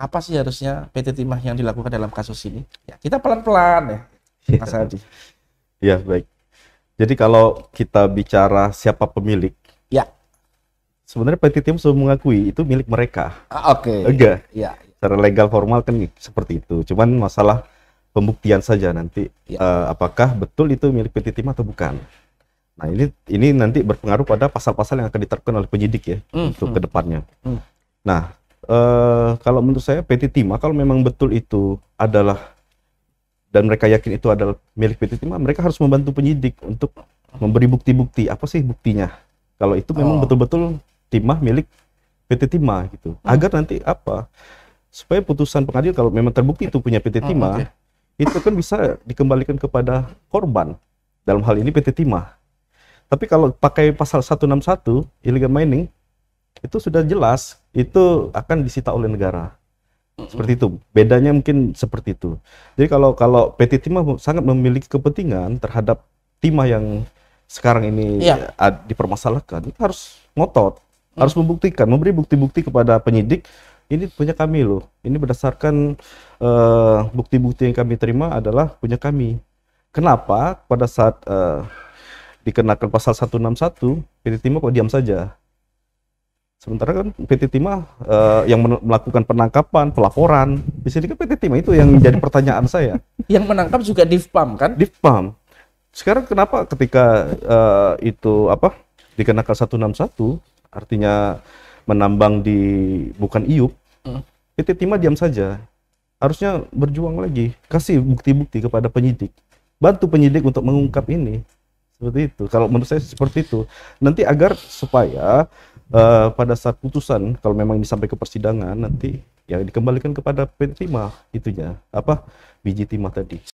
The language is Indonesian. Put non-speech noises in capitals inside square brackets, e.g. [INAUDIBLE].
apa sih harusnya PT Timah yang dilakukan dalam kasus ini? Ya, kita pelan-pelan ya, iya. Mas Hadi. Ya, baik. Jadi kalau kita bicara siapa pemilik, ya. Sebenarnya PT Timah sudah mengakui itu milik mereka. Ah, Oke. Okay. Enggak. Ya. Secara legal formal kan seperti itu. Cuman masalah pembuktian saja nanti ya. uh, apakah betul itu milik PT Timah atau bukan. Nah, ini ini nanti berpengaruh pada pasal-pasal yang akan diterapkan oleh penyidik ya mm, untuk hmm. kedepannya. Mm. Nah, uh, kalau menurut saya PT Timah kalau memang betul itu adalah dan mereka yakin itu adalah milik PT Timah, mereka harus membantu penyidik untuk memberi bukti-bukti. Apa sih buktinya? Kalau itu memang oh. betul-betul oh. Timah milik PT Timah gitu. Hmm. Agar nanti apa? Supaya putusan pengadilan kalau memang terbukti itu punya PT hmm, Timah, hmm, okay. itu kan bisa dikembalikan kepada korban. Dalam hal ini PT Timah. Tapi kalau pakai pasal 161 illegal mining, itu sudah jelas itu akan disita oleh negara seperti itu bedanya mungkin seperti itu jadi kalau kalau PT Timah sangat memiliki kepentingan terhadap Timah yang sekarang ini ya. dipermasalahkan itu harus ngotot hmm. harus membuktikan memberi bukti-bukti kepada penyidik ini punya kami loh ini berdasarkan eh, bukti-bukti uh, yang kami terima adalah punya kami kenapa pada saat uh, dikenakan pasal 161 PT Timah kok diam saja Sementara kan PT Timah uh, yang melakukan penangkapan, pelaporan, di sini kan PT Timah itu yang jadi pertanyaan saya. [LAUGHS] Yang menangkap juga Divpam kan? Divpam. Sekarang kenapa ketika uh, itu apa dikenakan 161, artinya menambang di bukan IUP, hmm. PT Timah diam saja. Harusnya berjuang lagi, kasih bukti-bukti kepada penyidik, bantu penyidik untuk mengungkap ini seperti itu. Kalau menurut saya seperti itu. Nanti agar supaya Eh, pada saat putusan kalau memang ini sampai ke persidangan nanti ya dikembalikan kepada penerima itunya apa biji timah tadi